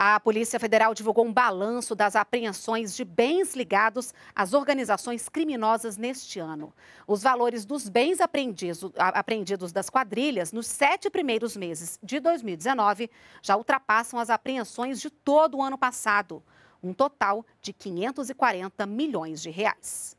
A Polícia Federal divulgou um balanço das apreensões de bens ligados às organizações criminosas neste ano. Os valores dos bens apreendidos das quadrilhas nos sete primeiros meses de 2019 já ultrapassam as apreensões de todo o ano passado, um total de 540 milhões de reais.